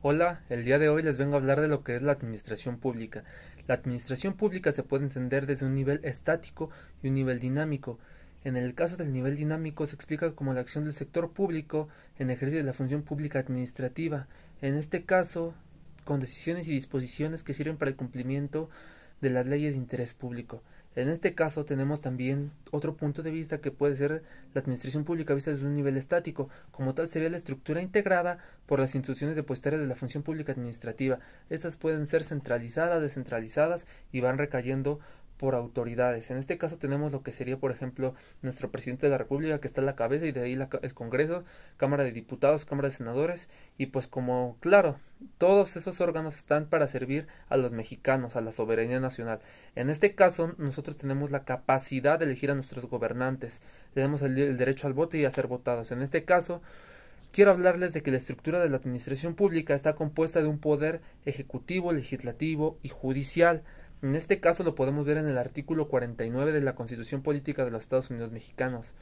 Hola, el día de hoy les vengo a hablar de lo que es la administración pública. La administración pública se puede entender desde un nivel estático y un nivel dinámico. En el caso del nivel dinámico se explica como la acción del sector público en ejercicio de la función pública administrativa, en este caso con decisiones y disposiciones que sirven para el cumplimiento de las leyes de interés público. En este caso tenemos también otro punto de vista que puede ser la administración pública vista desde un nivel estático, como tal sería la estructura integrada por las instituciones depositarias de la función pública administrativa. Estas pueden ser centralizadas, descentralizadas y van recayendo por autoridades. En este caso tenemos lo que sería, por ejemplo, nuestro presidente de la República, que está en la cabeza, y de ahí el Congreso, Cámara de Diputados, Cámara de Senadores, y pues como, claro, todos esos órganos están para servir a los mexicanos, a la soberanía nacional. En este caso, nosotros tenemos la capacidad de elegir a nuestros gobernantes, tenemos el, el derecho al voto y a ser votados. En este caso, quiero hablarles de que la estructura de la administración pública está compuesta de un poder ejecutivo, legislativo y judicial. En este caso lo podemos ver en el artículo 49 de la Constitución Política de los Estados Unidos Mexicanos.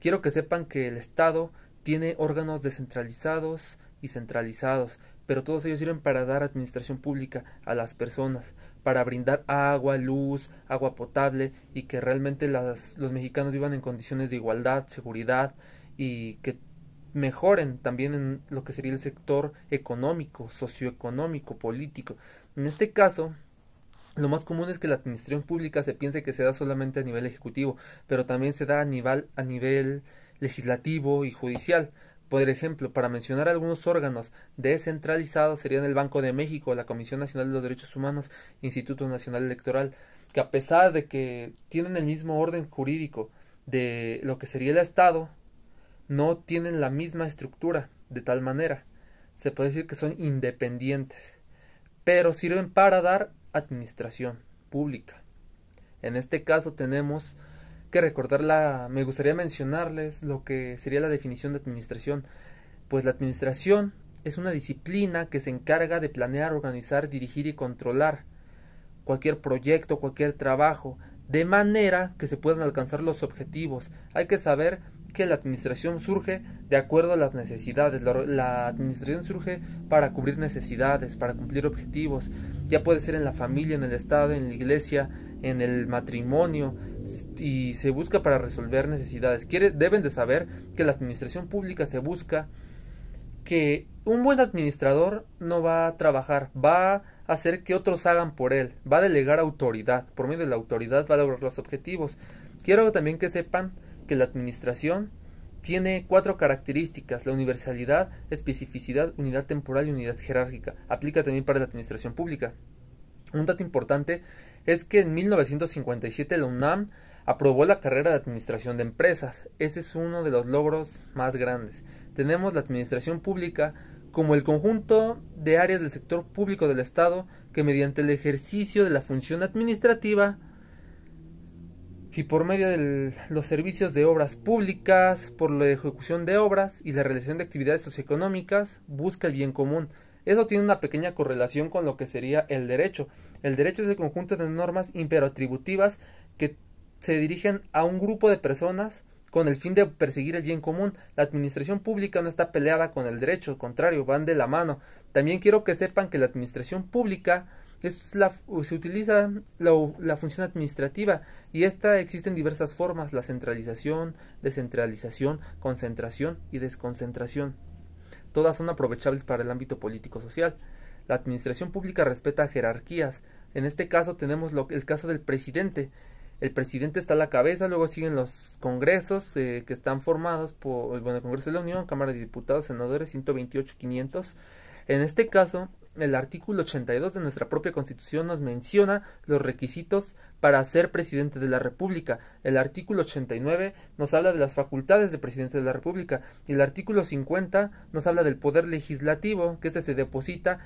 Quiero que sepan que el Estado tiene órganos descentralizados y centralizados, pero todos ellos sirven para dar administración pública a las personas, para brindar agua, luz, agua potable y que realmente los mexicanos vivan en condiciones de igualdad, seguridad y que mejoren también en lo que sería el sector económico, socioeconómico, político. En este caso, lo más común es que la administración pública se piense que se da solamente a nivel ejecutivo, pero también se da a nivel, legislativo y judicial. Por ejemplo, para mencionar algunos órganos descentralizados serían el Banco de México, la Comisión Nacional de los Derechos Humanos, Instituto Nacional Electoral, que a pesar de que tienen el mismo orden jurídico de lo que sería el Estado, no tienen la misma estructura, de tal manera. Se puede decir que son independientes, pero sirven para dar administración pública. En este caso tenemos que recordar la... Me gustaría mencionarles lo que sería la definición de administración. Pues la administración es una disciplina que se encarga de planear, organizar, dirigir y controlar cualquier proyecto, cualquier trabajo, de manera que se puedan alcanzar los objetivos. Hay que saber que la administración surge de acuerdo a las necesidades. La, administración surge para cubrir necesidades, para cumplir objetivos. Ya puede ser en la familia, en el Estado, en la iglesia, en el matrimonio. Y se busca para resolver necesidades. Quiere, deben de saber que la administración pública se busca que un buen administrador no va a trabajar, va a hacer que otros hagan por él, va a delegar autoridad, por medio de la autoridad va a lograr los objetivos. Quiero también que sepan que la administración tiene cuatro características, la universalidad, especificidad, unidad temporal y unidad jerárquica. Aplica también para la administración pública. Un dato importante es que en 1957 la UNAM aprobó la carrera de administración de empresas. Ese es uno de los logros más grandes. Tenemos la administración pública como el conjunto de áreas del sector público del Estado que mediante el ejercicio de la función administrativa y por medio de los servicios de obras públicas, por la ejecución de obras y la realización de actividades socioeconómicas, busca el bien común. Eso tiene una pequeña correlación con lo que sería el derecho. El derecho es el conjunto de normas imperatributivas que se dirigen a un grupo de personas con el fin de perseguir el bien común. La administración pública no está peleada con el derecho, al contrario, van de la mano. También quiero que sepan que la administración pública se utiliza la, función administrativa y esta existe en diversas formas, la centralización, descentralización, concentración y desconcentración. Todas son aprovechables para el ámbito político-social. La administración pública respeta jerarquías. En este caso tenemos el caso del presidente. El presidente está a la cabeza, luego siguen los congresos eh, que están formados por bueno, el Congreso de la Unión, Cámara de Diputados, Senadores, 128, 500. En este caso, el artículo 82 de nuestra propia Constitución nos menciona los requisitos para ser presidente de la República. El artículo 89 nos habla de las facultades de presidente de la República y el artículo 50 nos habla del poder legislativo, que este se deposita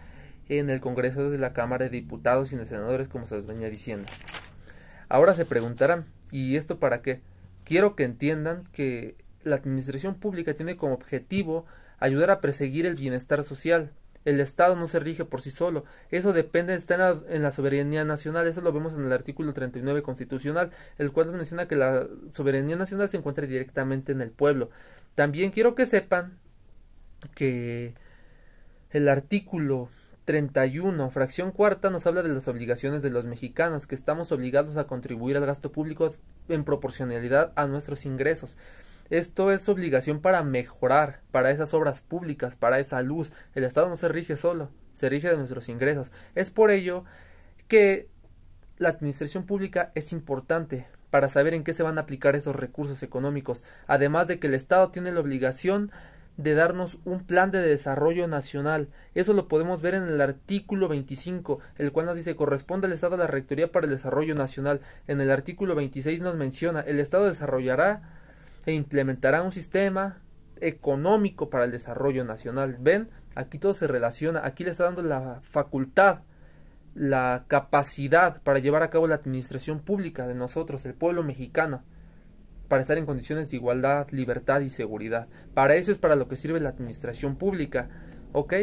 en el Congreso de la Cámara de Diputados y de Senadores, como se les venía diciendo. Ahora se preguntarán, ¿y esto para qué? Quiero que entiendan que la administración pública tiene como objetivo ayudar a perseguir el bienestar social, el Estado no se rige por sí solo. Eso depende, está en la, soberanía nacional. Eso lo vemos en el artículo 39 constitucional, el cual nos menciona que la soberanía nacional se encuentra directamente en el pueblo. También quiero que sepan que el artículo 31, fracción cuarta, nos habla de las obligaciones de los mexicanos, que estamos obligados a contribuir al gasto público en proporcionalidad a nuestros ingresos. Esto es obligación para mejorar, para esas obras públicas, para esa luz. El Estado no se rige solo, se rige de nuestros ingresos. Es por ello que la administración pública es importante para saber en qué se van a aplicar esos recursos económicos, además de que el Estado tiene la obligación de darnos un plan de desarrollo nacional. Eso lo podemos ver en el artículo 25, el cual nos dice corresponde al Estado la Rectoría para el Desarrollo Nacional. En el artículo 26 nos menciona el Estado desarrollará e implementará un sistema económico para el desarrollo nacional. Ven, aquí todo se relaciona, aquí le está dando la facultad, la capacidad para llevar a cabo la administración pública de nosotros, el pueblo mexicano, para estar en condiciones de igualdad, libertad y seguridad. Para eso es para lo que sirve la administración pública, ¿ok?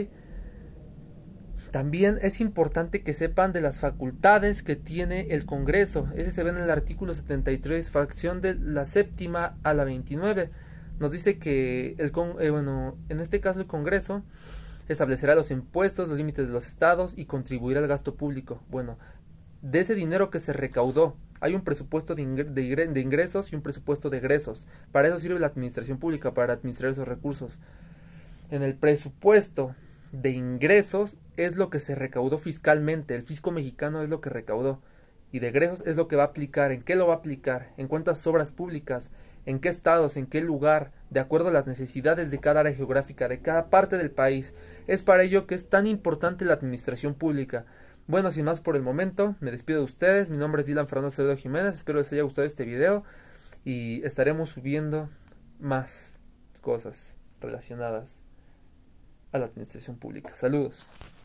También es importante que sepan de las facultades que tiene el Congreso. Ese se ve en el artículo 73, fracción de la séptima a la 29. Nos dice que, el eh, bueno, en este caso el Congreso establecerá los impuestos, los límites de los estados y contribuirá al gasto público. Bueno, de ese dinero que se recaudó, hay un presupuesto de ingresos y un presupuesto de egresos. Para eso sirve la administración pública, para administrar esos recursos. En el presupuesto de ingresos es lo que se recaudó fiscalmente, el fisco mexicano es lo que recaudó, y de egresos es lo que va a aplicar, en qué lo va a aplicar, en cuántas obras públicas, en qué estados, en qué lugar, de acuerdo a las necesidades de cada área geográfica, de cada parte del país. Es para ello que es tan importante la administración pública. Bueno, sin más por el momento, me despido de ustedes. Mi nombre es Dylan Fernando Cedo Jiménez. Espero les haya gustado este video y estaremos subiendo más cosas relacionadas a la administración pública. Saludos.